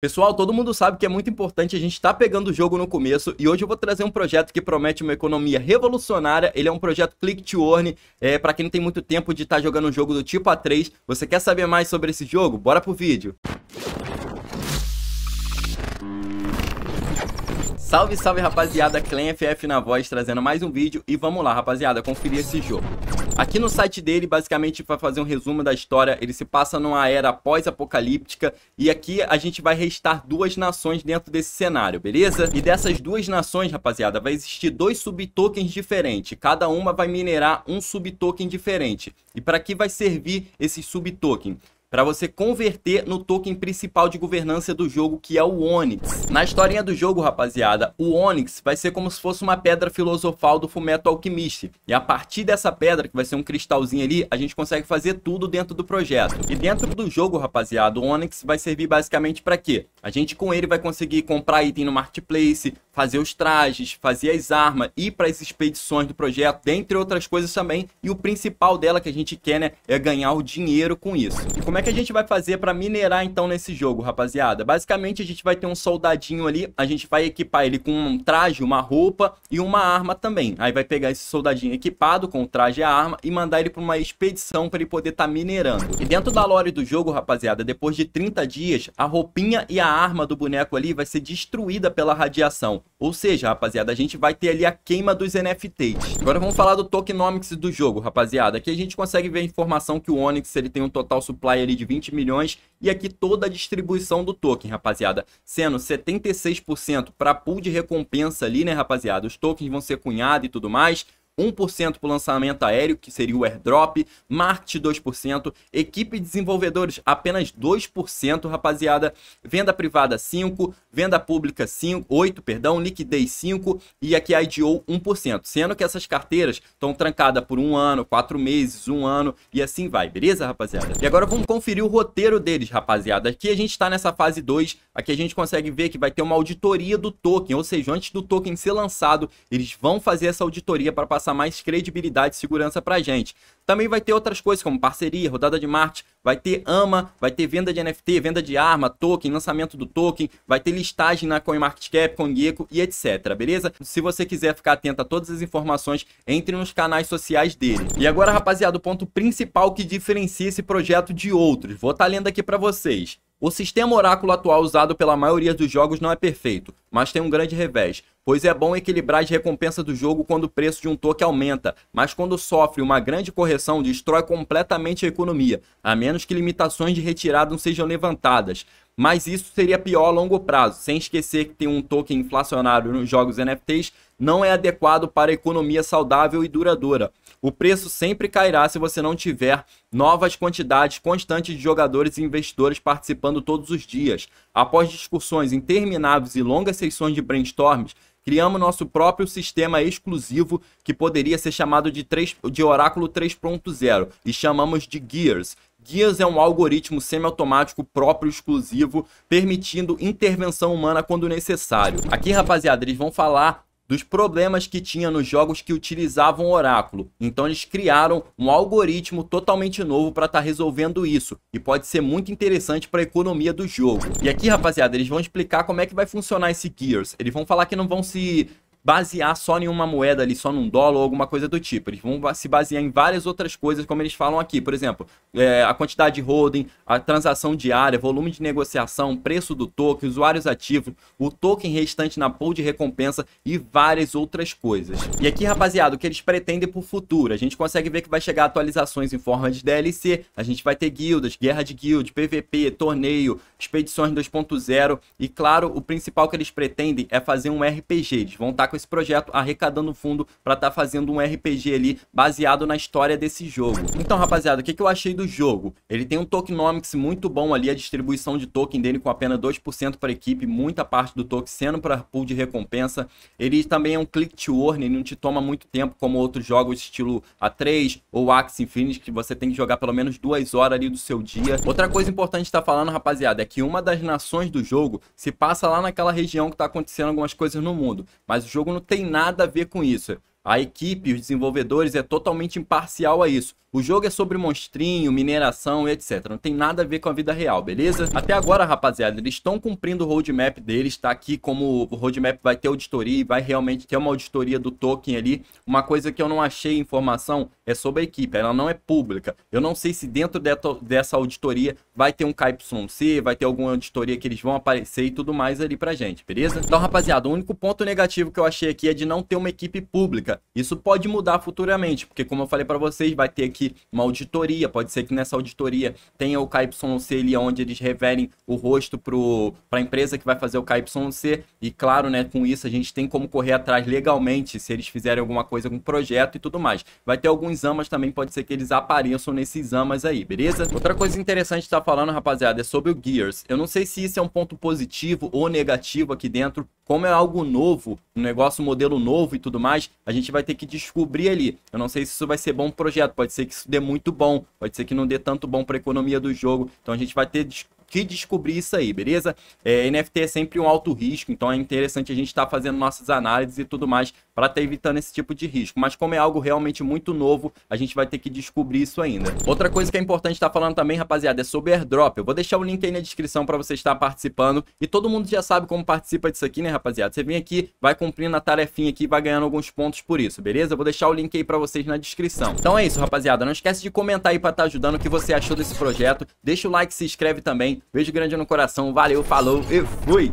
Pessoal, todo mundo sabe que é muito importante a gente estar tá pegando o jogo no começo e hoje eu vou trazer um projeto que promete uma economia revolucionária. Ele é um projeto click to earn, é, para quem não tem muito tempo de estar tá jogando um jogo do tipo A3. Você quer saber mais sobre esse jogo? Bora pro vídeo! Salve, salve rapaziada, Clem FF na voz trazendo mais um vídeo e vamos lá rapaziada, conferir esse jogo. Aqui no site dele, basicamente, para fazer um resumo da história, ele se passa numa era pós-apocalíptica e aqui a gente vai restar duas nações dentro desse cenário, beleza? E dessas duas nações, rapaziada, vai existir dois subtokens diferentes. Cada uma vai minerar um subtoken diferente. E para que vai servir esse subtoken? para você converter no token principal de governança do jogo, que é o Onix. Na historinha do jogo, rapaziada, o Onix vai ser como se fosse uma pedra filosofal do Fumeto Alquimista. E a partir dessa pedra, que vai ser um cristalzinho ali, a gente consegue fazer tudo dentro do projeto. E dentro do jogo, rapaziada, o Onix vai servir basicamente para quê? A gente com ele vai conseguir comprar item no Marketplace, fazer os trajes, fazer as armas, ir para as expedições do projeto, dentre outras coisas também. E o principal dela que a gente quer, né, é ganhar o dinheiro com isso. E como é que a gente vai fazer para minerar então nesse jogo, rapaziada? Basicamente a gente vai ter um soldadinho ali, a gente vai equipar ele com um traje, uma roupa e uma arma também. Aí vai pegar esse soldadinho equipado com o traje e a arma e mandar ele para uma expedição para ele poder estar tá minerando. E dentro da lore do jogo, rapaziada, depois de 30 dias, a roupinha e a arma do boneco ali vai ser destruída pela radiação. Ou seja, rapaziada, a gente vai ter ali a queima dos NFTs. Agora vamos falar do tokenomics do jogo, rapaziada. Aqui a gente consegue ver a informação que o Onyx ele tem um total supply ali de 20 milhões e aqui toda a distribuição do token, rapaziada. Sendo 76% para pool de recompensa ali, né, rapaziada? Os tokens vão ser cunhados e tudo mais. 1% para o lançamento aéreo, que seria o airdrop, marketing 2%, equipe de desenvolvedores apenas 2%, rapaziada, venda privada 5%, venda pública 5, 8%, perdão, liquidez 5% e aqui a IDO 1%, sendo que essas carteiras estão trancadas por um ano, quatro meses, um ano e assim vai, beleza, rapaziada? E agora vamos conferir o roteiro deles, rapaziada. Aqui a gente está nessa fase 2, aqui a gente consegue ver que vai ter uma auditoria do token, ou seja, antes do token ser lançado, eles vão fazer essa auditoria para passar passar mais credibilidade e segurança para a gente. Também vai ter outras coisas como parceria, rodada de marketing, vai ter AMA, vai ter venda de NFT, venda de arma, token, lançamento do token, vai ter listagem na CoinMarketCap, CoinGecko e etc, beleza? Se você quiser ficar atento a todas as informações, entre nos canais sociais dele. E agora, rapaziada, o ponto principal que diferencia esse projeto de outros. Vou estar tá lendo aqui para vocês. O sistema oráculo atual usado pela maioria dos jogos não é perfeito, mas tem um grande revés, pois é bom equilibrar as recompensas do jogo quando o preço de um toque aumenta, mas quando sofre uma grande correção destrói completamente a economia, a menos que limitações de retirada não sejam levantadas mas isso seria pior a longo prazo, sem esquecer que tem um token inflacionário nos jogos NFTs, não é adequado para a economia saudável e duradoura. O preço sempre cairá se você não tiver novas quantidades constantes de jogadores e investidores participando todos os dias. Após discussões intermináveis e longas sessões de brainstorms, criamos nosso próprio sistema exclusivo que poderia ser chamado de, 3, de Oráculo 3.0 e chamamos de Gears. Guias é um algoritmo semiautomático próprio exclusivo, permitindo intervenção humana quando necessário. Aqui, rapaziada, eles vão falar dos problemas que tinha nos jogos que utilizavam Oráculo. Então eles criaram um algoritmo totalmente novo para estar tá resolvendo isso e pode ser muito interessante para a economia do jogo. E aqui, rapaziada, eles vão explicar como é que vai funcionar esse Gears. Eles vão falar que não vão se basear só em uma moeda ali, só num dólar ou alguma coisa do tipo. Eles vão se basear em várias outras coisas, como eles falam aqui. Por exemplo, é, a quantidade de holding, a transação diária, volume de negociação, preço do token, usuários ativos, o token restante na pool de recompensa e várias outras coisas. E aqui, rapaziada, o que eles pretendem pro futuro? A gente consegue ver que vai chegar atualizações em forma de DLC, a gente vai ter guildas, guerra de guild, PVP, torneio, expedições 2.0 e, claro, o principal que eles pretendem é fazer um RPG. Eles vão estar tá com esse projeto, arrecadando fundo para estar tá fazendo um RPG ali baseado na história desse jogo. Então, rapaziada, o que, que eu achei do jogo? Ele tem um tokenomics muito bom ali, a distribuição de token dele com apenas 2% para equipe, muita parte do token sendo para pool de recompensa. Ele também é um click to earn, ele não te toma muito tempo como outros jogos estilo A3 ou Axie Infinity, que você tem que jogar pelo menos duas horas ali do seu dia. Outra coisa importante estar tá falando, rapaziada, é que uma das nações do jogo se passa lá naquela região que está acontecendo algumas coisas no mundo, mas o jogo jogo não tem nada a ver com isso. A equipe, os desenvolvedores é totalmente imparcial a isso. O jogo é sobre monstrinho, mineração e etc. Não tem nada a ver com a vida real, beleza? Até agora, rapaziada, eles estão cumprindo o roadmap deles, tá aqui como o roadmap vai ter auditoria e vai realmente ter uma auditoria do token ali. Uma coisa que eu não achei informação é sobre a equipe, ela não é pública. Eu não sei se dentro dessa auditoria vai ter um KYC, vai ter alguma auditoria que eles vão aparecer e tudo mais ali pra gente, beleza? Então, rapaziada, o único ponto negativo que eu achei aqui é de não ter uma equipe pública. Isso pode mudar futuramente, porque como eu falei para vocês, vai ter aqui uma auditoria, pode ser que nessa auditoria tenha o KYC ali onde eles revelem o rosto para a empresa que vai fazer o KYC e claro, né, com isso a gente tem como correr atrás legalmente se eles fizerem alguma coisa, com o projeto e tudo mais. Vai ter alguns amas também, pode ser que eles apareçam nesses amas aí, beleza? Outra coisa interessante de tá falando, rapaziada, é sobre o Gears. Eu não sei se isso é um ponto positivo ou negativo aqui dentro, como é algo novo, um negócio, modelo novo e tudo mais, a gente vai ter que descobrir ali. Eu não sei se isso vai ser bom pro projeto, pode ser que isso dê muito bom, pode ser que não dê tanto bom para a economia do jogo. Então a gente vai ter que descobrir isso aí, beleza? É, NFT é sempre um alto risco, então é interessante a gente estar tá fazendo nossas análises e tudo mais para estar tá evitando esse tipo de risco. Mas como é algo realmente muito novo, a gente vai ter que descobrir isso ainda. Outra coisa que é importante estar tá falando também, rapaziada, é sobre airdrop. Eu vou deixar o link aí na descrição para você estar participando. E todo mundo já sabe como participa disso aqui, né, rapaziada? Você vem aqui, vai cumprindo a tarefinha aqui, vai ganhando alguns pontos por isso, beleza? Eu vou deixar o link aí para vocês na descrição. Então é isso, rapaziada. Não esquece de comentar aí para estar tá ajudando o que você achou desse projeto. Deixa o like, se inscreve também. Beijo grande no coração, valeu, falou e fui!